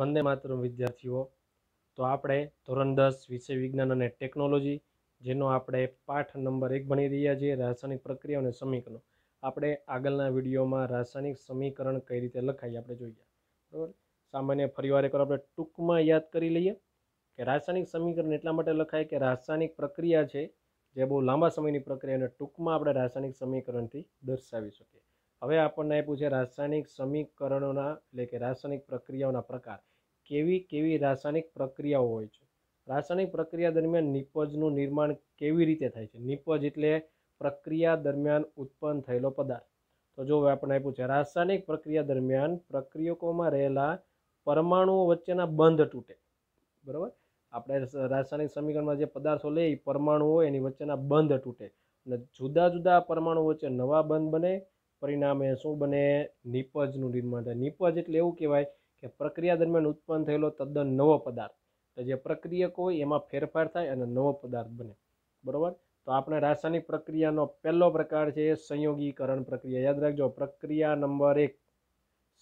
વંદે માતરમ વિદ્યાર્થીઓ તો આપણે ધોરણ દસ વિષય વિજ્ઞાન અને ટેકનોલોજી જેનો આપણે પાઠ નંબર એક ભણી રહ્યા છીએ રાસાયણિક પ્રક્રિયા અને સમીકરણો આપણે આગળના વિડીયોમાં રાસાયણિક સમીકરણ કઈ રીતે લખાય આપણે જોઈએ બરાબર સામાન્ય ફરીવાર એકવાર આપણે ટૂંકમાં યાદ કરી લઈએ કે રાસાયણિક સમીકરણ એટલા માટે લખાય કે રાસાયણિક પ્રક્રિયા છે જે બહુ લાંબા સમયની પ્રક્રિયાને ટૂંકમાં આપણે રાસાયણિક સમીકરણથી દર્શાવી શકીએ હવે આપણને આપ્યું છે રાસાયણિક સમીકરણોના એટલે કે રાસાયણિક પ્રક્રિયાઓના પ્રકાર કેવી કેવી રાસાયણિક પ્રક્રિયાઓ હોય છે રાસાયણિક પ્રક્રિયા દરમિયાન નિપજનું નિર્માણ કેવી રીતે થાય છે નિપજ એટલે પ્રક્રિયા દરમિયાન ઉત્પન્ન થયેલો પદાર્થ તો જો આપણને આપ્યું છે રાસાયણિક પ્રક્રિયા દરમિયાન પ્રક્રિયકોમાં રહેલા પરમાણુઓ વચ્ચેના બંધ તૂટે બરાબર આપણે રાસાયણિક સમીકરણમાં જે પદાર્થો લઈ પરમાણુઓ એની વચ્ચેના બંધ તૂટે અને જુદા જુદા પરમાણુઓ વચ્ચે નવા બંધ બને પરિણામે શું બને નિપજનું નિર્માણ થાય નિપજ એટલે એવું કહેવાય કે પ્રક્રિયા દરમિયાન ઉત્પન્ન થયેલો તદ્દન નવો પદાર્થ તો જે પ્રક્રિયક હોય એમાં ફેરફાર થાય અને નવો પદાર્થ બને બરાબર તો આપણે રાસાયણિક પ્રક્રિયાનો પહેલો પ્રકાર છે સંયોગીકરણ પ્રક્રિયા યાદ રાખજો પ્રક્રિયા નંબર એક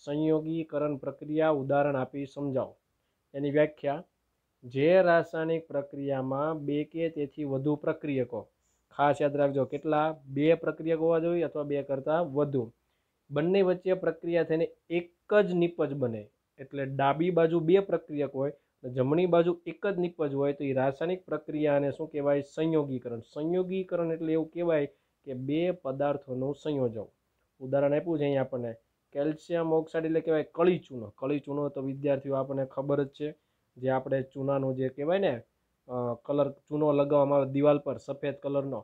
સંયોગીકરણ પ્રક્રિયા ઉદાહરણ આપી સમજાવો એની વ્યાખ્યા જે રાસાયણિક પ્રક્રિયામાં બે કે તેથી વધુ પ્રક્રિયકો ખાસ યાદ રાખજો કેટલા બે પ્રક્રિયા હોવા જોઈએ અથવા બે કરતાં વધુ બંને વચ્ચે પ્રક્રિયા થઈને એક જ નિપજ બને એટલે ડાબી બાજુ બે પ્રક્રિયક હોય જમણી બાજુ એક જ નિપજ હોય તો એ રાસાયણિક પ્રક્રિયાને શું કહેવાય સંયોગીકરણ સંયોગીકરણ એટલે એવું કહેવાય કે બે પદાર્થોનું સંયોજન ઉદાહરણ આપ્યું છે અહીંયા આપણને કેલ્શિયમ ઓક્સાઇડ એટલે કહેવાય કળી ચૂનો કળી ચૂનો તો વિદ્યાર્થીઓ આપણને ખબર જ છે જે આપણે ચૂનાનું જે કહેવાય ને કલર ચૂનો લગાવવામાં આવે દિવાલ પર સફેદ કલરનો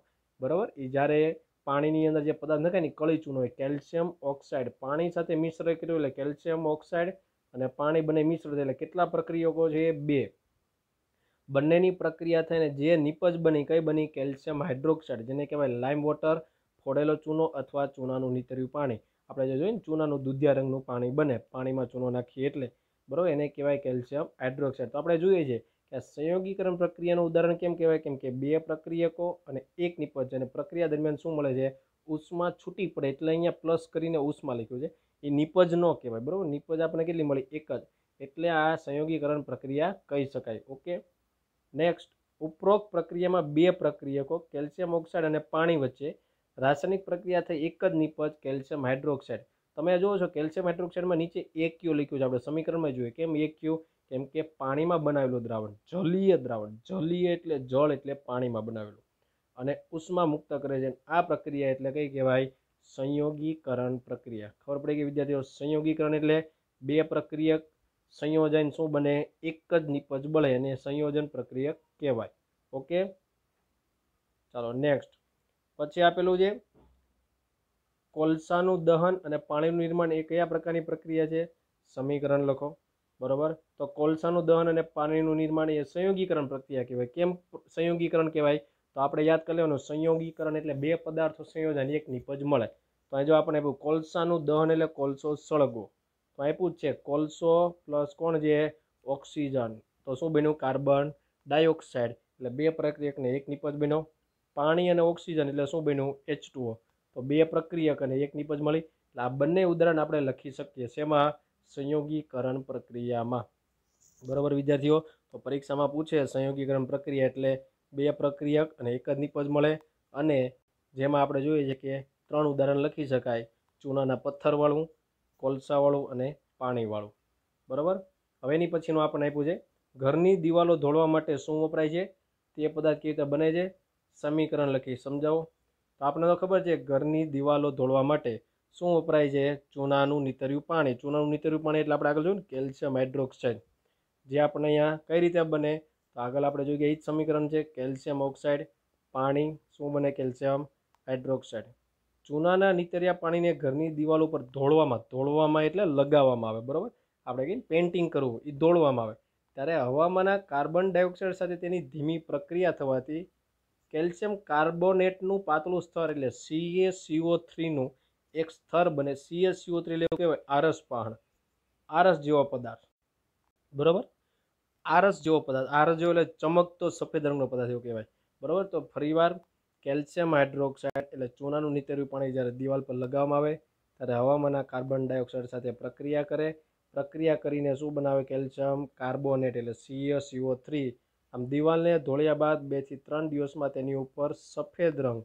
બરાબર એ જ્યારે પાણીની અંદર જે પદાર્થ નખાય ને કળી ચૂનો હોય કેલ્શિયમ ઓક્સાઇડ પાણી સાથે મિશ્ર કર્યું એટલે કેલ્શિયમ ઓક્સાઇડ અને પાણી બને મિશ્ર થાય એટલે કેટલા પ્રક્રિયકો છે બે બંનેની પ્રક્રિયા થઈને જે નિપજ બની કઈ બની કેલ્શિયમ હાઇડ્રોક્સાઇડ જેને કહેવાય લાઇમ વોટર ફોડેલો ચૂનો અથવા ચૂનાનું નીતર્યું પાણી આપણે જે જોઈએ ને ચૂનાનું દૂધિયા રંગનું પાણી બને પાણીમાં ચૂનો નાખીએ એટલે બરાબર એને કહેવાય કેલ્શિયમ હાઇડ્રોક્સાઇડ તો આપણે જોઈએ છીએ કે સંયોગીકરણ પ્રક્રિયાનું ઉદાહરણ કેમ કહેવાય કેમ કે બે પ્રક્રિયકો અને એક નિપજ અને પ્રક્રિયા દરમિયાન શું મળે છે ઉષ્મા છૂટી પડે એટલે અહીંયા પ્લસ કરીને ઉષ્મા લખ્યું છે એ નિપજ ન કહેવાય બરાબર નિપજ આપણને કેટલી મળી એક જ એટલે આ સંયોગીકરણ પ્રક્રિયા કહી શકાય ઓકે નેક્સ્ટ ઉપરોક્ત પ્રક્રિયામાં બે પ્રક્રિયકો કેલ્શિયમ ઓક્સાઇડ અને પાણી વચ્ચે રાસાયણિક પ્રક્રિયા થઈ એક જ નિપજ કેલ્શિયમ હાઇડ્રોક્સાઇડ તમે જુઓ છો કેલ્શિયમ હાઇડ્રોક્સાઇડમાં નીચે એક ક્યુ લખ્યું છે આપણે સમીકરણમાં જોઈએ કેમ એક ક્યુ કેમ કે પાણીમાં બનાવેલું દ્રાવણ જલીય દ્રાવણ જલીય એટલે જળ એટલે પાણીમાં બનાવેલું અને ઉષ્મા મુક્ત કરે છે આ પ્રક્રિયા એટલે કઈ કહેવાય સંયોગીકરણ પ્રક્રિયા ખબર પડે કે વિદ્યાર્થીઓ સંયોગીકરણ એટલે બે પ્રક્રિયક સંયોજન શું બને એક જ નિપજ બળે અને સંયોજન પ્રક્રિયક કહેવાય ઓકે ચાલો નેક્સ્ટ પછી આપેલું છે કોલસાનું દહન અને પાણીનું નિર્માણ એ કયા પ્રકારની પ્રક્રિયા છે સમીકરણ લખો બરાબર તો કોલસાનું દહન અને પાણીનું નિર્માણ એ સંયોગીકરણ પ્રક્રિયા કહેવાય કેમ સંયોગીકરણ કહેવાય તો આપણે યાદ કરી લેવાનું સંયોગીકરણ એટલે બે પદાર્થો સંયોજન એક નિપજ મળે તો અહીં જો આપણે આપ્યું કોલસાનું દહન એટલે કોલસો સળગો તો આપ્યું જ છે કોલસો પ્લસ કોણ છે ઓક્સિજન તો શું બન્યું કાર્બન ડાયોક્સાઇડ એટલે બે પ્રક્રિયકને એક નિપજ બન્યો પાણી અને ઓક્સિજન એટલે શું બન્યું એચ તો બે પ્રક્રિયક અને એક નિપજ મળી એટલે આ બંને ઉદાહરણ આપણે લખી શકીએ શેમાં સંયોગીકરણ પ્રક્રિયામાં બરાબર વિદ્યાર્થીઓ તો પરીક્ષામાં પૂછે સંયોગીકરણ પ્રક્રિયા એટલે બે પ્રક્રિયક અને એક જ નિપજ મળે અને જેમાં આપણે જોઈએ છે કે ત્રણ ઉદાહરણ લખી શકાય ચૂનાના પથ્થરવાળું કોલસાવાળું અને પાણીવાળું બરાબર હવે એની પછીનું આપણને આપ્યું છે ઘરની દિવાલો ધોળવા માટે શું વપરાય છે તે પદાર્થ કેવી રીતે બને છે સમીકરણ લખી સમજાવો તો આપણને તો ખબર છે ઘરની દિવાલો ધોળવા માટે શું વપરાય છે ચૂનાનું નીતર્યું પાણી ચૂનાનું નીતર્યું પાણી એટલે આપણે આગળ જોયું ને કેલ્શિયમ હાઇડ્રોક્સાઇડ જે આપણે અહીંયા કઈ રીતે બને તો આગળ આપણે જોઈએ એ જ સમીકરણ છે કેલ્શિયમ ઓક્સાઇડ પાણી શું બને કેલ્શિયમ હાઇડ્રોક્સાઇડ ચૂનાના નીતર્યા પાણીને ઘરની દિવાલ ઉપર ધોળવામાં ધોળવામાં એટલે લગાવવામાં આવે બરાબર આપણે કહીએ પેઇન્ટિંગ કરવું એ દોડવામાં આવે ત્યારે હવામાંના કાર્બન ડાયોક્સાઇડ સાથે તેની ધીમી પ્રક્રિયા થવાથી કેલ્શિયમ કાર્બોનેટનું પાતળું સ્તર એટલે સીએ સીઓ થ્રીનું એક સ્થળ બને સીએસસીઓ થ્રી લેવો કહેવાય આરસ પહાણ આરસ જેવો પદાર્થ બરાબર આરસ જેવો પદાર્થ આરસ જેવો એટલે ચમકતો સફેદ રંગનો પદાર્થ એવો કહેવાય બરાબર તો ફરીવાર કેલ્શિયમ હાઇડ્રોક્સાઇડ એટલે ચૂનાનું નિતર્યું પાણી જ્યારે દિવાલ પર લગાવવામાં આવે ત્યારે હવામાંના કાર્બન ડાયોક્સાઇડ સાથે પ્રક્રિયા કરે પ્રક્રિયા કરીને શું બનાવે કેલ્શિયમ કાર્બોનેટ એટલે સીએસસીઓ થ્રી આમ દિવાલને ધોળ્યા બાદ બેથી ત્રણ દિવસમાં તેની ઉપર સફેદ રંગ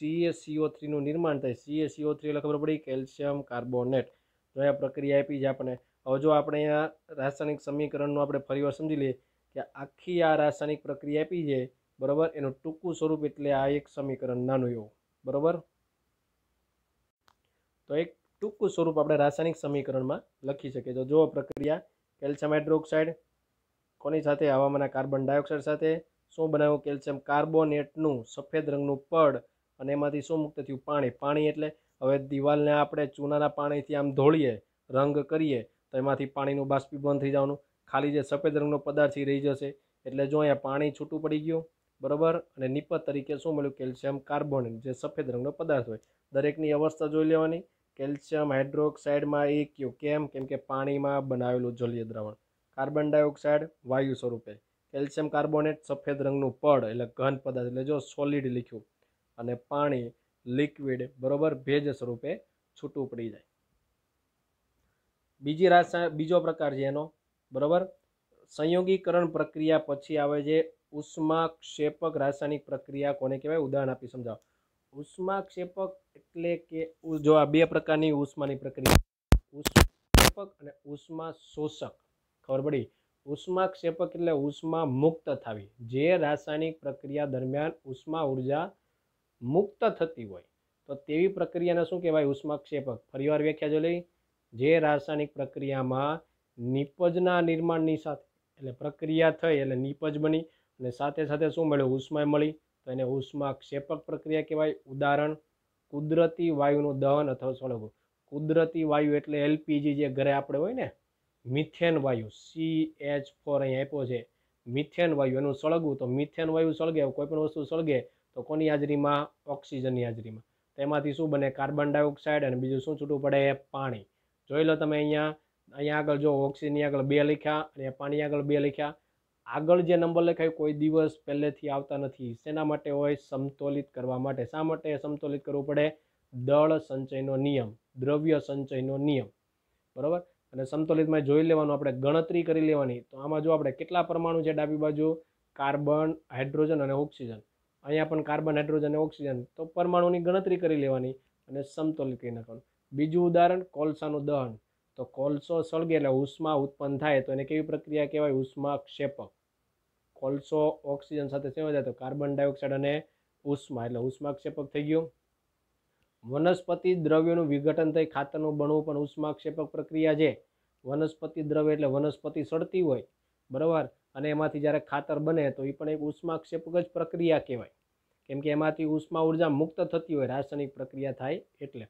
સીએસીઓ થ્રીનું નિર્માણ થાય સીએસીઓ થ્રી એટલે ખબર પડી કેલ્શિયમ કાર્બોનેટ જો આ પ્રક્રિયા આપી છે આપણે હવે જો આપણે અહીંયા રાસાયણિક સમીકરણનું આપણે ફરીવાર સમજી લઈએ કે આખી આ રાસાયણિક પ્રક્રિયા આપી છે બરાબર એનું ટૂંકું સ્વરૂપ એટલે આ એક સમીકરણ નાનું એવું બરાબર તો એક ટૂંકું સ્વરૂપ આપણે રાસાયણિક સમીકરણમાં લખી શકીએ તો જો પ્રક્રિયા કેલ્શિયમ હાઇડ્રોક્સાઇડ કોની સાથે હવામાંના કાર્બન ડાયોક્સાઇડ સાથે શું બનાવ્યું કેલ્શિયમ કાર્બોનેટનું સફેદ રંગનું પડ અને એમાંથી શું મુક્ત થયું પાણી પાણી એટલે હવે દિવાલને આપણે ચૂનાના પાણીથી આમ ધોળીએ રંગ કરીએ તો એમાંથી પાણીનું બાષ્પીભવન થઈ જવાનું ખાલી જે સફેદ રંગનો પદાર્થ એ રહી જશે એટલે જો અહીંયા પાણી છૂટું પડી ગયું બરાબર અને નિપત તરીકે શું મળ્યું કેલ્શિયમ કાર્બોનેટ જે સફેદ રંગનો પદાર્થ હોય દરેકની અવસ્થા જોઈ લેવાની કેલ્શિયમ હાઇડ્રોક્સાઇડમાં એ કયું કેમ કેમ કે પાણીમાં બનાવેલું જલીય દ્રવણ કાર્બન ડાયોક્સાઇડ વાયુ સ્વરૂપે કેલ્શિયમ કાર્બોનેટ સફેદ રંગનું પડ એટલે ઘન પદાર્થ એટલે જો સોલિડ લીખ્યું અને પાણી લિક્વિડ બરોબર ભેજ સ્વરૂપે છૂટું પડી જાય બીજી રાસાયણ બીજો પ્રકાર છે એનો બરોબર સંયોગીકરણ પ્રક્રિયા પછી આવે છે ઉષ્માક્ષેપક રાસાયણિક પ્રક્રિયા કોને કહેવાય ઉદાહરણ આપી સમજાવો ઉષ્માક્ષેપક એટલે કે જો આ બે પ્રકારની ઉષ્માની પ્રક્રિયા ઉષ્માક્ષેપક અને ઉષ્મા શોષક ખબર પડી ઉષ્માક્ષેપક એટલે ઉષ્મા મુક્ત થવી જે રાસાયણિક પ્રક્રિયા દરમિયાન ઉષ્મા ઉર્જા મુક્ત થતી હોય તો તેવી પ્રક્રિયાને શું કહેવાય ઉષ્માક્ષેપક ફરીવાર વ્યાખ્યા જો લઈ જે રાસાયણિક પ્રક્રિયામાં નિપજના નિર્માણની સાથે એટલે પ્રક્રિયા થઈ એટલે નિપજ બની અને સાથે સાથે શું મળ્યું ઉષ્મા મળી તો એને ઉષ્માક્ષેપક પ્રક્રિયા કહેવાય ઉદાહરણ કુદરતી વાયુનું દહન અથવા સોળવું કુદરતી વાયુ એટલે એલપીજી જે ઘરે આપણે હોય ને મિથેન વાયુ સી એચ ફોર અહીંયા આપ્યો છે મિથેન વાયુ એનું સળગવું તો મિથેન વાયુ સળગે કોઈ પણ વસ્તુ સળગે તો કોની હાજરીમાં ઓક્સિજનની હાજરીમાં તેમાંથી શું બને કાર્બન ડાયોક્સાઇડ અને બીજું શું છૂટું પડે પાણી જોઈ લો તમે અહીંયા અહીંયા આગળ જો ઓક્સિજનની આગળ બે લખ્યા અને પાણી આગળ બે લખ્યા આગળ જે નંબર લખાય કોઈ દિવસ પહેલેથી આવતા નથી શેના માટે હોય સમતોલિત કરવા માટે શા માટે સમતોલિત કરવું પડે દળ સંચયનો નિયમ દ્રવ્ય સંચયનો નિયમ બરાબર અને સમતોલિતમાં જોઈ લેવાનું આપણે ગણતરી કરી લેવાની તો આમાં જો આપણે કેટલા પરમાણુ છે ડાબી બાજુ કાર્બન હાઇડ્રોજન અને ઓક્સિજન અહીંયા પણ કાર્બન હાઇડ્રોજન અને ઓક્સિજન તો પરમાણુની ગણતરી કરી લેવાની અને સમતોલિત કરી નાખવાનું બીજું ઉદાહરણ કોલસાનું દહન તો કોલસો સળગે એટલે ઉષ્મા ઉત્પન્ન થાય તો એને કેવી પ્રક્રિયા કહેવાય ઉષ્મા ક્ષેપક કોલસો ઓક્સિજન સાથે સેવા જાય તો કાર્બન ડાયોક્સાઇડ અને ઉષ્મા એટલે ઉષ્મા ક્ષેપક થઈ ગયું વનસ્પતિ દ્રવ્યનું વિઘટન થઈ ખાતરનું બનવું પણ ઉષ્માક્ષેપક પ્રક્રિયા છે વનસ્પતિ દ્રવ્ય એટલે વનસ્પતિ સળતી હોય બરાબર અને એમાંથી જ્યારે ખાતર બને તો એ પણ એક ઉષ્માક્ષેપક જ પ્રક્રિયા કહેવાય કેમ કે એમાંથી ઉષ્મા ઉર્જા મુક્ત થતી હોય રાસાયણિક પ્રક્રિયા થાય એટલે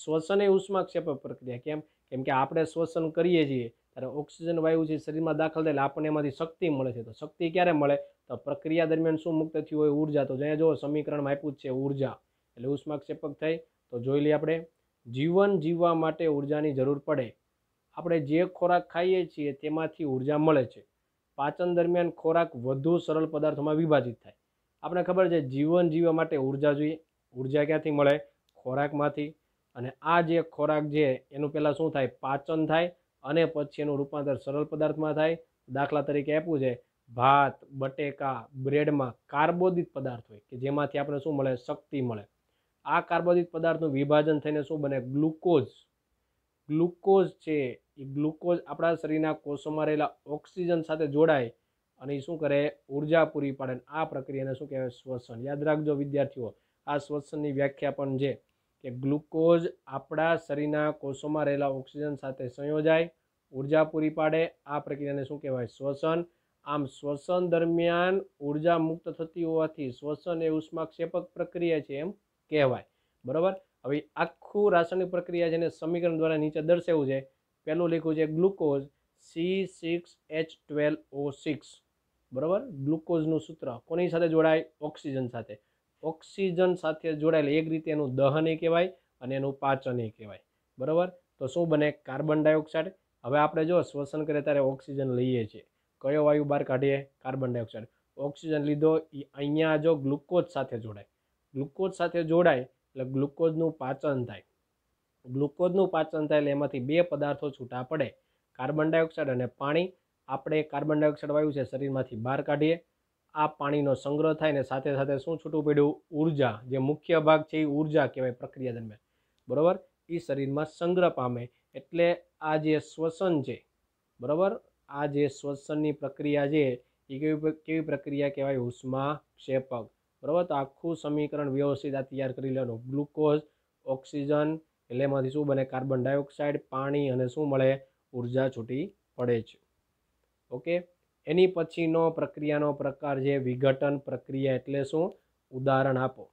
શ્વસન એ ઉષ્માક્ષેપક પ્રક્રિયા કેમ કેમ કે આપણે શ્વસન કરીએ છીએ ત્યારે ઓક્સિજન વાયુ છે શરીરમાં દાખલ થાય એટલે આપણને એમાંથી શક્તિ મળે છે તો શક્તિ ક્યારે મળે તો પ્રક્રિયા દરમિયાન શું મુક્ત થયું હોય ઉર્જા તો જ્યાં જો સમીકરણમાં આપ્યું જ છે ઉર્જા એટલે ઉષ્માક્ષેપક થાય તો જોઈ લઈએ આપણે જીવન જીવવા માટે ઉર્જાની જરૂર પડે આપણે જે ખોરાક ખાઈએ છીએ તેમાંથી ઉર્જા મળે છે પાચન દરમિયાન ખોરાક વધુ સરળ પદાર્થોમાં વિભાજિત થાય આપણે ખબર છે જીવન જીવવા માટે ઉર્જા જોઈએ ઉર્જા ક્યાંથી મળે ખોરાકમાંથી અને આ જે ખોરાક જે એનું પહેલાં શું થાય પાચન થાય અને પછી એનું રૂપાંતર સરળ પદાર્થમાં થાય દાખલા તરીકે આપ્યું છે ભાત બટેકા બ્રેડમાં કાર્બોદિત પદાર્થ હોય કે જેમાંથી આપણે શું મળે શક્તિ મળે આ કાર્બોદિત પદાર્થનું વિભાજન થઈને શું બને ગ્લુકોઝ ગ્લુકોઝ છે એ ગ્લુકોઝ આપણા શરીરના કોષોમાં રહેલા ઓક્સિજન સાથે જોડાય અને એ શું કરે ઉર્જા પૂરી પાડે આ પ્રક્રિયાને શું કહેવાય શ્વસન યાદ રાખજો વિદ્યાર્થીઓ આ શ્વસનની વ્યાખ્યા પણ છે કે ગ્લુકોઝ આપણા શરીરના કોષોમાં રહેલા ઓક્સિજન સાથે સંયોજાય ઉર્જા પૂરી પાડે આ પ્રક્રિયાને શું કહેવાય શ્વસન આમ શ્વસન દરમિયાન ઉર્જા મુક્ત થતી હોવાથી શ્વસન એ ઉષ્માક્ષેપક પ્રક્રિયા છે એમ કહેવાય બરાબર હવે આખું રાસાયણિક પ્રક્રિયા જેને સમીકરણ દ્વારા નીચે દર્શાવવું છે પહેલું લખ્યું છે glucose C six H twelve O six બરાબર ગ્લુકોઝનું સૂત્ર કોની સાથે જોડાય ઓક્સિજન સાથે ઓક્સિજન સાથે જોડાયેલ એક રીતે એનું દહન એ કહેવાય અને એનું પાચન એ કહેવાય બરાબર તો શું બને કાર્બન ડાયોક્સાઇડ હવે આપણે જો શ્વસન કરીએ ત્યારે ઓક્સિજન લઈએ છીએ કયો વાયુ બહાર કાઢીએ કાર્બન ડાયોક્સાઇડ ઓક્સિજન લીધો એ અહીંયા જો ગ્લુકોઝ સાથે જોડાય ગ્લુકોઝ સાથે જોડાય એટલે ગ્લુકોઝનું પાચન થાય ગ્લુકોઝનું પાચન થાય એમાંથી બે પદાર્થો છૂટા પડે કાર્બન ડાયોક્સાઇડ અને પાણી આપણે કાર્બન ડાયોક્સાઇડ વાયુ છે શરીરમાંથી બહાર કાઢીએ આ પાણીનો સંગ્રહ થાય ને સાથે સાથે શું છૂટું પડ્યું ઉર્જા જે મુખ્ય ભાગ છે એ ઉર્જા કહેવાય પ્રક્રિયા દરમિયાન બરાબર એ શરીરમાં સંગ્રહ પામે એટલે આ જે શ્વસન છે બરાબર આ જે શ્વસનની પ્રક્રિયા છે એ કેવી કેવી પ્રક્રિયા કહેવાય ઉષ્મા ક્ષેપક બરાબર તો આખું સમીકરણ વ્યવસ્થિત આ તૈયાર કરી લેવાનું ગ્લુકોઝ ઓક્સિજન એટલે એમાંથી શું બને કાર્બન ડાયોક્સાઇડ પાણી અને શું મળે ઉર્જા છૂટી પડે છે ઓકે એની પછીનો પ્રક્રિયાનો પ્રકાર છે વિઘટન પ્રક્રિયા એટલે શું ઉદાહરણ આપો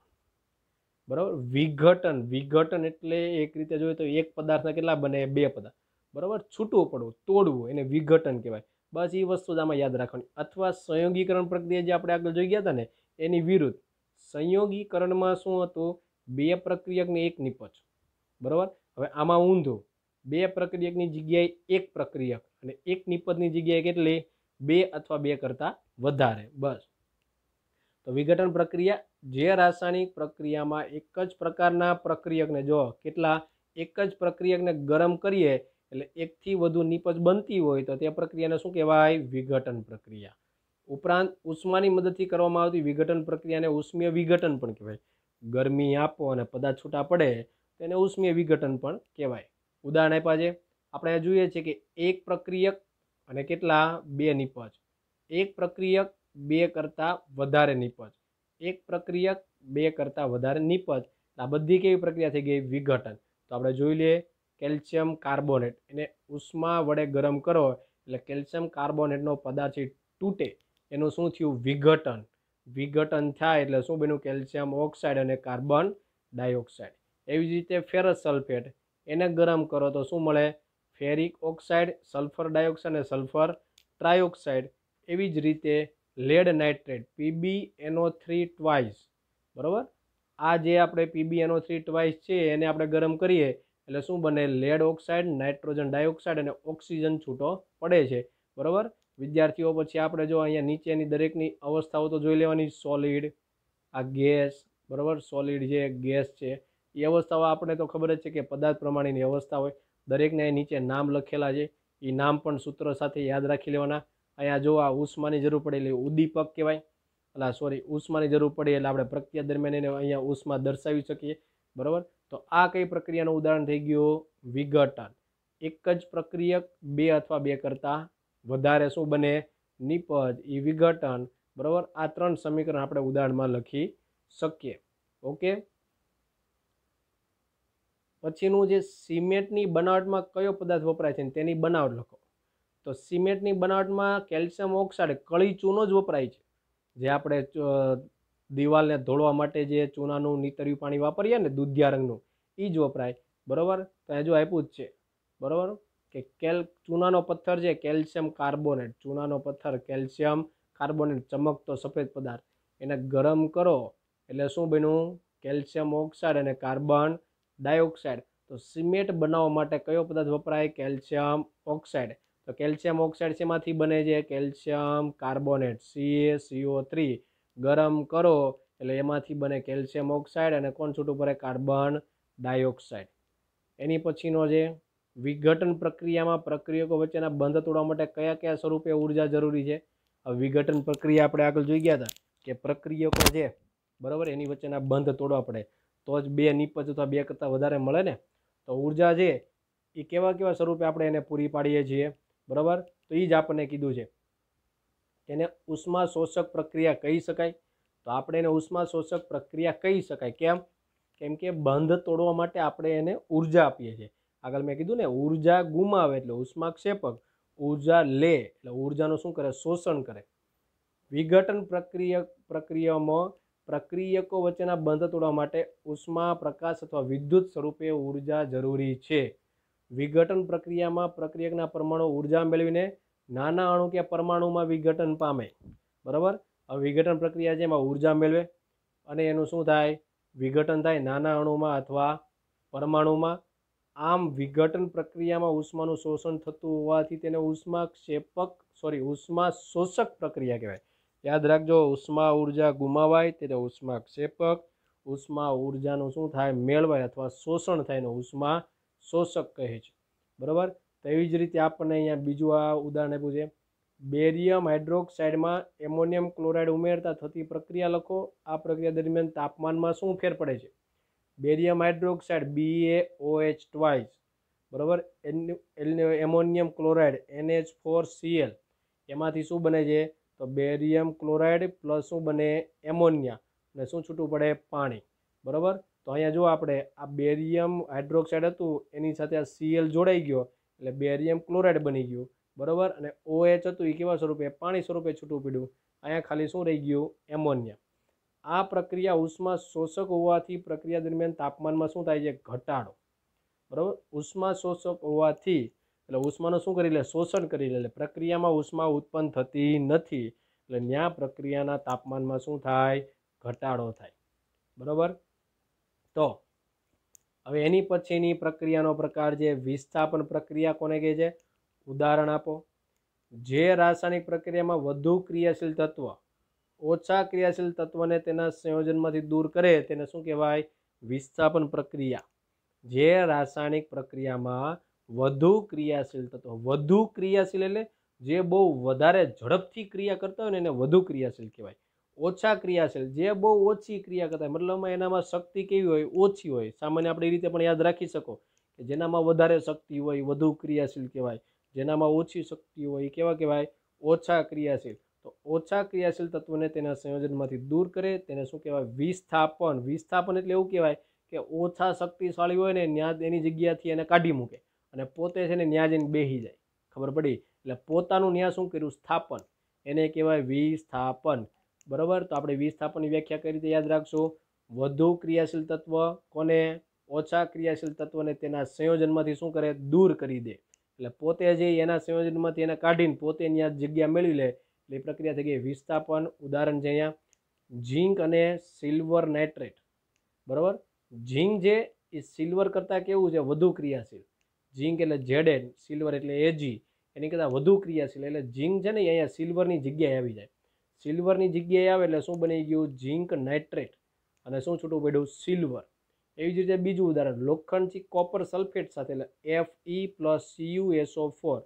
બરાબર વિઘટન વિઘટન એટલે એક રીતે જોઈએ તો એક પદાર્થના કેટલા બને બે પદાર્થ બરાબર છૂટું પડવું તોડવું એને વિઘટન કહેવાય બસ એ વસ્તુ જ આમાં યાદ રાખવાની અથવા સંયોગીકરણ પ્રક્રિયા જે આપણે આગળ જોઈ ગયા હતા ને એની વિરુદ્ધ સંયોગીકરણમાં શું હતું બે પ્રક્રિયકને એક નિપજ બરાબર હવે આમાં ઊંધો બે પ્રક્રિયકની જગ્યાએ એક પ્રક્રિયક અને એક નિપજની જગ્યાએ કેટલી બે અથવા બે કરતાં વધારે બસ તો વિઘટન પ્રક્રિયા જે રાસાયણિક પ્રક્રિયામાં એક જ પ્રકારના પ્રક્રિયકને જો કેટલા એક જ પ્રક્રિયકને ગરમ કરીએ એટલે એકથી વધુ નિપજ બનતી હોય તો તે પ્રક્રિયાને શું કહેવાય વિઘટન પ્રક્રિયા ઉપરાંત ઉષ્માની મદદથી કરવામાં આવતી વિઘટન પ્રક્રિયાને ઉષ્મીય વિઘટન પણ કહેવાય ગરમી આપો અને પદાર્થ છૂટા પડે તેને ઉષ્મીય વિઘટન પણ કહેવાય ઉદાહરણ આપ્યા છે આપણે જોઈએ છીએ કે એક પ્રક્રિયક અને કેટલા બે નિપજ એક પ્રક્રિયક બે કરતાં વધારે નિપજ એક પ્રક્રિયક બે કરતાં વધારે નિપજ આ બધી કેવી પ્રક્રિયા થઈ ગઈ વિઘટન તો આપણે જોઈ લઈએ કેલ્શિયમ કાર્બોનેટ એને ઉષ્મા વડે ગરમ કરો એટલે કેલ્શિયમ કાર્બોનેટનો પદાર્થ તૂટે એનું શું થયું વિઘટન વિઘટન થાય એટલે શું બન્યું કેલ્શિયમ ઓક્સાઇડ અને કાર્બન ડાયોક્સાઇડ એવી જ રીતે ફેરસ સલ્ફેટ એને ગરમ કરો તો શું મળે ફેરિક ઓક્સાઇડ સલ્ફર ડાયોક્સાઇડ અને સલ્ફર ટ્રાયોક્સાઇડ એવી જ રીતે lead nitrate PB NO three twice બરાબર આ જે આપણે પીબી એનો થ્રી ટ્વાઇસ છે એને આપણે ગરમ કરીએ એટલે શું બને લેડ ઓક્સાઇડ નાઇટ્રોજન ડાયોક્સાઇડ અને ઓક્સિજન છૂટો પડે છે બરાબર વિદ્યાર્થીઓ પછી આપણે જો અહીંયા નીચેની દરેકની અવસ્થાઓ તો જોઈ લેવાની સોલિડ આ ગેસ બરાબર સોલિડ છે ગેસ છે એ અવસ્થાઓ આપણે તો ખબર જ છે કે પદાર્થ પ્રમાણેની અવસ્થા હોય દરેકને નીચે નામ લખેલા છે એ નામ પણ સૂત્ર સાથે યાદ રાખી લેવાના અહીંયા જો આ ઉષ્માની જરૂર પડે એટલે ઉદ્દીપક કહેવાય એટલે સોરી ઉષ્માની જરૂર પડે એટલે આપણે પ્રક્રિયા દરમિયાન એને અહીંયા ઉષ્મા દર્શાવી શકીએ બરાબર તો આ કઈ પ્રક્રિયાનું ઉદાહરણ થઈ ગયું વિઘટન એક જ પ્રક્રિયક બે અથવા બે કરતાં વધારે શું બને નિપજ એ વિઘટન બરાબર આ ત્રણ સમીકરણ આપણે ઉદાહરણમાં લખી શકીએ ઓકે પછીનું જે સિમેન્ટની બનાવટમાં કયો પદાર્થ વપરાય છે તેની બનાવટ લખો તો સિમેન્ટની બનાવટમાં કેલ્શિયમ ઓક્સાઇડ કળી ચૂનો જ વપરાય છે જે આપણે દિવાલને ધોળવા માટે જે ચૂનાનું નીતર્યું પાણી વાપરીએ ને દૂધિયા રંગનું એ જ વપરાય બરાબર તો હજુ આપ્યું જ છે બરાબર કે કેલ ચૂનાનો પથ્થર છે કેલ્શિયમ કાર્બોનેટ ચૂનાનો પથ્થર કેલ્શિયમ કાર્બોનેટ ચમકતો સફેદ પદાર્થ એને ગરમ કરો એટલે શું બન્યું કેલ્શિયમ ઓક્સાઇડ અને કાર્બન ડાયોક્સાઇડ તો સિમેન્ટ બનાવવા માટે કયો પદાર્થ વપરાય કેલ્શિયમ ઓક્સાઇડ તો કેલ્શિયમ ઓક્સાઇડ શેમાંથી બને છે calcium carbonate CA CO three ગરમ કરો એટલે એમાંથી બને કેલ્શિયમ ઓક્સાઇડ અને કોણ છૂટું પડે કાર્બન ડાયોક્સાઇડ એની પછીનો જે વિઘટન પ્રક્રિયામાં પ્રક્રિયકો વચ્ચેના બંધ તોડવા માટે કયા કયા સ્વરૂપે ઉર્જા જરૂરી છે વિઘટન પ્રક્રિયા આપણે આગળ જોઈ ગયા હતા કે પ્રક્રિયકો છે બરાબર એની વચ્ચેના બંધ તોડવા પડે તો જ બે નીપજ અથવા બે કરતાં વધારે મળે ને તો ઉર્જા છે એ કેવા કેવા સ્વરૂપે આપણે એને પૂરી પાડીએ છીએ બરાબર તો એ જ આપણને કીધું છે એને ઉષ્મા શોષક પ્રક્રિયા કહી શકાય તો આપણે એને ઉષ્મા શોષક પ્રક્રિયા કહી શકાય કેમ કેમ કે બંધ તોડવા માટે આપણે એને ઉર્જા આપીએ છીએ આગળ મેં કીધું ને ઉર્જા ગુમાવે એટલે ઉષ્માક્ષેપક ઉર્જા લે એટલે ઉર્જાનું શું કરે શોષણ કરે વિઘટન પ્રક્રિયા પ્રક્રિયામાં પ્રક્રિયકો વચ્ચેના બંધ તોડવા માટે ઉષ્મા પ્રકાશ અથવા વિદ્યુત સ્વરૂપે ઉર્જા જરૂરી છે વિઘટન પ્રક્રિયામાં પ્રક્રિયકના પરમાણુ ઉર્જા મેળવીને નાના અણુ કે પરમાણુમાં વિઘટન પામે બરાબર હવે વિઘટન પ્રક્રિયા છે એમાં ઉર્જા મેળવે અને એનું શું થાય વિઘટન થાય નાના અણુમાં અથવા પરમાણુમાં આમ વિઘટન પ્રક્રિયામાં ઉષ્માનું શોષણ થતું હોવાથી તેને ઉષ્મા ક્ષેપક સોરી ઉષ્મા શોષક પ્રક્રિયા કહેવાય યાદ રાખજો ઉષ્મા ઉર્જા ગુમાવાય ત્યારે ઉષ્મા ક્ષેપક ઉષ્મા ઉર્જાનું શું થાય મેળવાય અથવા શોષણ થાય ને ઉષ્મા શોષક કહે છે બરાબર તેવી જ રીતે આપણને અહીંયા બીજું આ ઉદાહરણ આપ્યું છે બેરિયમ હાઇડ્રોક્સાઇડમાં એમોનિયમ ક્લોરાઇડ ઉમેરતા થતી પ્રક્રિયા લખો આ પ્રક્રિયા દરમિયાન તાપમાનમાં શું ફેર પડે છે barium hydroxide B A OH twice બરાબર ammonium chloride N H four CL એમાંથી શું બને છે તો બેરિયમ ક્લોરાઇડ પ્લસ શું બને એમોનિયા અને શું છૂટું પડે પાણી બરાબર તો અહીંયા જો આપણે આ બેરિયમ હાઇડ્રોક્સાઇડ હતું એની સાથે આ સીએલ જોડાઈ ગયો એટલે બેરિયમ ક્લોરાઇડ બની ગયું બરાબર અને ઓએચ હતું એ કેવા સ્વરૂપે પાણી સ્વરૂપે છૂટું પડ્યું અહીંયા ખાલી શું રહી ગયું એમોનિયા આ પ્રક્રિયા ઉષ્મા શોષક હોવાથી પ્રક્રિયા દરમિયાન તાપમાનમાં શું થાય છે ઘટાડો બરાબર ઉષ્મા શોષક હોવાથી એટલે ઉષ્માનું શું કરી લે શોષણ કરી લે પ્રક્રિયામાં ઉષ્મા ઉત્પન્ન થતી નથી એટલે ન્યા પ્રક્રિયાના તાપમાનમાં શું થાય ઘટાડો થાય બરાબર તો હવે એની પછીની પ્રક્રિયાનો પ્રકાર જે વિસ્થાપન પ્રક્રિયા કોને કહે છે ઉદાહરણ આપો જે રાસાયણિક પ્રક્રિયામાં વધુ ક્રિયાશીલ તત્વ ઓછા ક્રિયાશીલ તત્વને તેના સંયોજનમાંથી દૂર કરે તેને શું કહેવાય વિસ્થાપન પ્રક્રિયા જે રાસાયણિક પ્રક્રિયામાં વધુ ક્રિયાશીલ તત્વ વધુ ક્રિયાશીલ એટલે જે બહુ વધારે ઝડપથી ક્રિયા કરતા હોય ને એને વધુ ક્રિયાશીલ કહેવાય ઓછા ક્રિયાશીલ જે બહુ ઓછી ક્રિયા કરતા હોય મતલબમાં એનામાં શક્તિ કેવી હોય ઓછી હોય સામાન્ય આપણે એ રીતે પણ યાદ રાખી શકો કે જેનામાં વધારે શક્તિ હોય વધુ ક્રિયાશીલ કહેવાય જેનામાં ઓછી શક્તિ હોય એ કેવા કહેવાય ઓછા ક્રિયાશીલ તો ઓછા ક્રિયાશીલ તત્વને તેના સંયોજનમાંથી દૂર કરે તેને શું કહેવાય વિસ્થાપન વિસ્થાપન એટલે એવું કહેવાય કે ઓછા શક્તિશાળી હોય ને ત્યાં એની જગ્યાથી એને કાઢી મૂકે અને પોતે છે ને ન્યા જઈને બેસી જાય ખબર પડી એટલે પોતાનું ન્યા શું કર્યું સ્થાપન એને કહેવાય વિસ્થાપન બરાબર તો આપણે વિસ્થાપનની વ્યાખ્યા કરી રીતે યાદ રાખશું વધુ ક્રિયાશીલ તત્વ કોને ઓછા ક્રિયાશીલ તત્વને તેના સંયોજનમાંથી શું કરે દૂર કરી દે એટલે પોતે જે એના સંયોજનમાંથી એને કાઢીને પોતે ત્યાં જગ્યા મેળવી લે એટલે એ પ્રક્રિયા થઈ ગઈ વિસ્થાપન ઉદાહરણ છે અહીંયા ઝીંક અને સિલ્વર નાઇટ્રેટ બરાબર ઝીંક જે એ સિલ્વર કરતાં કેવું છે વધુ ક્રિયાશીલ જિંક એટલે ઝેડેન સિલ્વર એટલે એજી એની કરતાં વધુ ક્રિયાશીલ એટલે જિંક છે ને અહીંયા સિલ્વરની જગ્યાએ આવી જાય સિલ્વરની જગ્યાએ આવે એટલે શું બની ગયું જિંક નાઇટ્રેટ અને શું છૂટું પડ્યું સિલ્વર એવી જ રીતે બીજું ઉદાહરણ લોખંડથી કોપર સલ્ફેટ સાથે એટલે F E plus CUSO four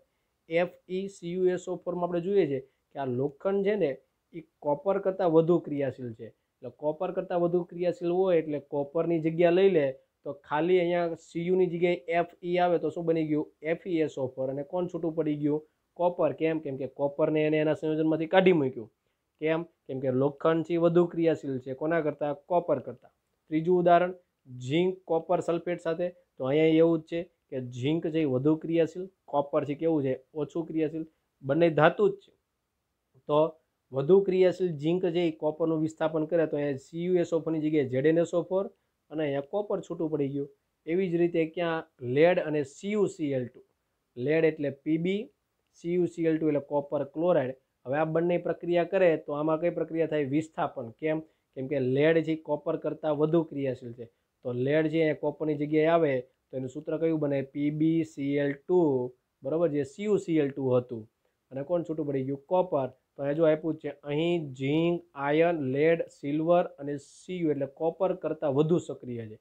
F E CUSO ફોરમાં આપણે જોઈએ છીએ કે આ લોખંડ છે ને એ કોપર કરતાં વધુ ક્રિયાશીલ છે એટલે કોપર કરતાં વધુ ક્રિયાશીલ હોય એટલે કોપરની જગ્યા લઈ લે તો ખાલી અહીંયા સીયુની જગ્યાએ એફ ઈ e આવે તો શું બની ગયું એફ ઈ એસ ઓફર અને કોણ છૂટું પડી ગયું કોપર કેમ કેમ કે કોપરને એને એના સંયોજનમાંથી કાઢી મૂક્યું કેમ કેમ કે લોખંડથી વધુ ક્રિયાશીલ છે કોના કરતાં કોપર કરતાં ત્રીજું ઉદાહરણ ઝીંક કોપર સલ્ફેટ સાથે તો અહીંયા એવું જ છે કે ઝીંક છે વધુ ક્રિયાશીલ કોપર છે કેવું છે ઓછું ક્રિયાશીલ બંને ધાતુ જ છે તો વધુ ક્રિયાશીલ ઝીંક જે કોપરનું વિસ્થાપન કરે તો અહીંયા સીયુએસઓફોરની જગ્યાએ ઝેડએનએસઓફોર અને અહીંયા કોપર છૂટું પડી ગયું એવી જ રીતે ક્યાં લેડ અને સીયુસીએલ ટુ લેડ એટલે પીબી સીયુસીએલ ટુ એટલે કોપર ક્લોરાઇડ હવે આ બંને પ્રક્રિયા કરે તો આમાં કઈ પ્રક્રિયા થાય વિસ્થાપન કેમ કેમ કે લેડ જે કોપર કરતાં વધુ ક્રિયાશીલ છે તો લેડ જે કોપરની જગ્યાએ આવે તો એનું સૂત્ર કયું બને પીબી સીએલ ટુ બરાબર જે સીયુસીએલ ટુ હતું અને કોણ છૂટું પડી ગયું કોપર તો જો આપ્યું છે અહીં ઝીંક આયર્ન લેડ સિલ્વર અને સીયુ એટલે કોપર કરતાં વધુ સક્રિય છે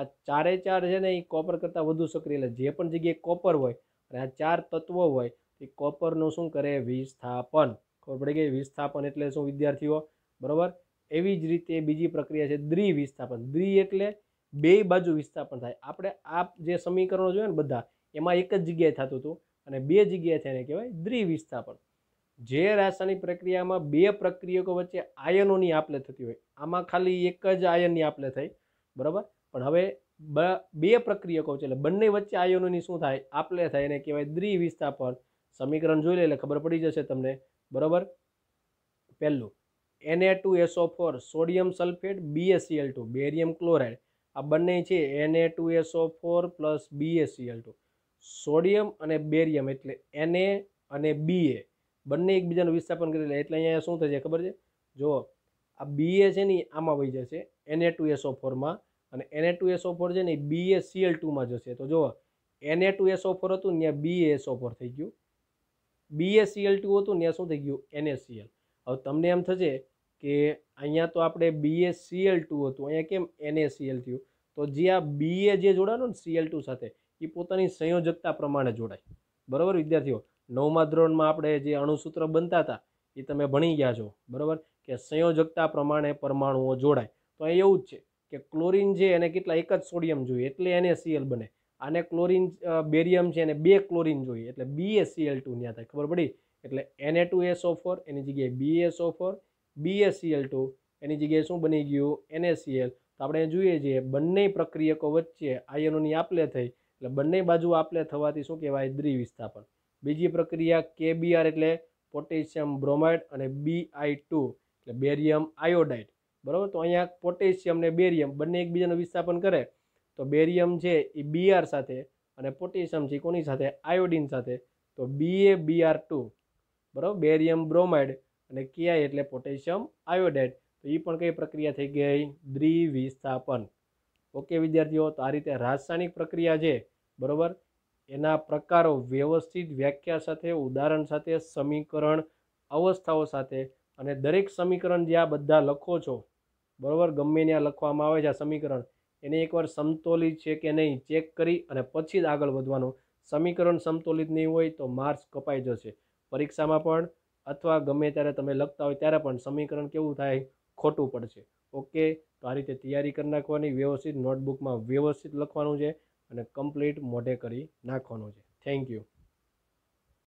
આ ચારે ચાર છે ને એ કોપર કરતાં વધુ સક્રિય એટલે જે પણ જગ્યાએ કોપર હોય અને આ ચાર તત્વો હોય એ કોપરનું શું કરે વિસ્થાપન ખબર પડી ગઈ વિસ્થાપન એટલે શું વિદ્યાર્થીઓ બરાબર એવી જ રીતે બીજી પ્રક્રિયા છે વિસ્થાપન દ્વિ એટલે બે બાજુ વિસ્થાપન થાય આપણે આ જે સમીકરણો જોઈએ ને બધા એમાં એક જ જગ્યાએ થતું હતું અને બે જગ્યાએ થઈને કહેવાય વિસ્થાપન જે રાસાયણિક પ્રક્રિયામાં બે પ્રક્રિયકો વચ્ચે આયનોની આપલે થતી હોય આમાં ખાલી એક જ આયનની આપલે થઈ બરાબર પણ હવે બે પ્રક્રિયકો છે એટલે બંને વચ્ચે આયનોની શું થાય આપલે થાય એને કહેવાય દ્વિવિસ્થાપન સમીકરણ જોઈ લે એટલે ખબર પડી જશે તમને બરાબર પહેલું NA two SO four sodium sulphate BACL two barium chloride આ બંને છે NA two SO four plus BACL two sodium અને બેરિયમ એટલે એનએ અને બીએ બંને એકબીજાનું વિસ્થાપન કરી લે એટલે અહીંયા શું થશે ખબર છે જો આ બીએ છે ને આમાં વહી જશે એને ટુ એસઓ ફોરમાં અને એને ટુ એસઓ ફોર છે ને બીએ સીએલ ટુમાં જશે તો જો એને ટુ એસઓ ફોર હતું ત્યાં બી બીએ એસઓ ફોર થઈ ગયું બીએ સીએલ ટુ હતું ત્યાં શું થઈ ગયું એનએસીએલ હવે તમને એમ થશે કે અહીંયા તો આપણે સી એલ ટુ હતું અહીંયા કેમ એનએસીએલ થયું તો જે આ બીએ જે જોડાણું ને સીએલ ટુ સાથે એ પોતાની સંયોજકતા પ્રમાણે જોડાય બરાબર વિદ્યાર્થીઓ નવમા ધોરણમાં આપણે જે અણુસૂત્ર બનતા હતા એ તમે ભણી ગયા છો બરાબર કે સંયોજકતા પ્રમાણે પરમાણુઓ જોડાય તો અહીં એવું જ છે કે ક્લોરિન છે એને કેટલા એક જ સોડિયમ જોઈએ એટલે એને સીએલ બને આને ક્લોરિન બેરિયમ છે એને બે ક્લોરિન જોઈએ એટલે બી એ સીએલ ટુ ત્યાં થાય ખબર પડી એટલે એને ટુ એસઓ ફોર એની જગ્યાએ B SO four B A CL two એની જગ્યાએ શું બની ગયું એનએસીએલ તો આપણે જોઈએ છીએ બંને પ્રક્રિયકો વચ્ચે આયનોની આપલે થઈ એટલે બંને બાજુ આપલે થવાથી શું કહેવાય દ્વિવિસ્થાપન બીજી પ્રક્રિયા કેબીઆર એટલે પોટેશિયમ બ્રોમાઇડ અને બીઆઈ ટુ એટલે બેરિયમ આયોડાઇડ બરાબર તો અહીંયા પોટેશિયમ ને બેરિયમ બંને એકબીજાનું વિસ્થાપન કરે તો બેરિયમ છે એ બીઆર સાથે અને પોટેશિયમ છે કોની સાથે આયોડિન સાથે તો બીએ બીઆર ટુ બરાબર બેરિયમ બ્રોમાઇડ અને કેઆઈ એટલે પોટેશિયમ આયોડાઇડ તો એ પણ કઈ પ્રક્રિયા થઈ ગઈ દ્રિ વિસ્થાપન ઓકે વિદ્યાર્થીઓ તો આ રીતે રાસાયણિક પ્રક્રિયા છે બરાબર એના પ્રકારો વ્યવસ્થિત વ્યાખ્યા સાથે ઉદાહરણ સાથે સમીકરણ અવસ્થાઓ સાથે અને દરેક સમીકરણ જે આ બધા લખો છો બરાબર ગમે ત્યાં લખવામાં આવે છે આ સમીકરણ એને એકવાર સમતોલિત છે કે નહીં ચેક કરી અને પછી જ આગળ વધવાનું સમીકરણ સમતોલિત નહીં હોય તો માર્ક્સ કપાઈ જશે પરીક્ષામાં પણ અથવા ગમે ત્યારે તમે લખતા હોય ત્યારે પણ સમીકરણ કેવું થાય ખોટું પડશે ઓકે તો આ રીતે તૈયારી કરી નાખવાની વ્યવસ્થિત નોટબુકમાં વ્યવસ્થિત લખવાનું છે અને કમ્પ્લીટ મોઢે કરી નાખવાનો છે થેન્ક યુ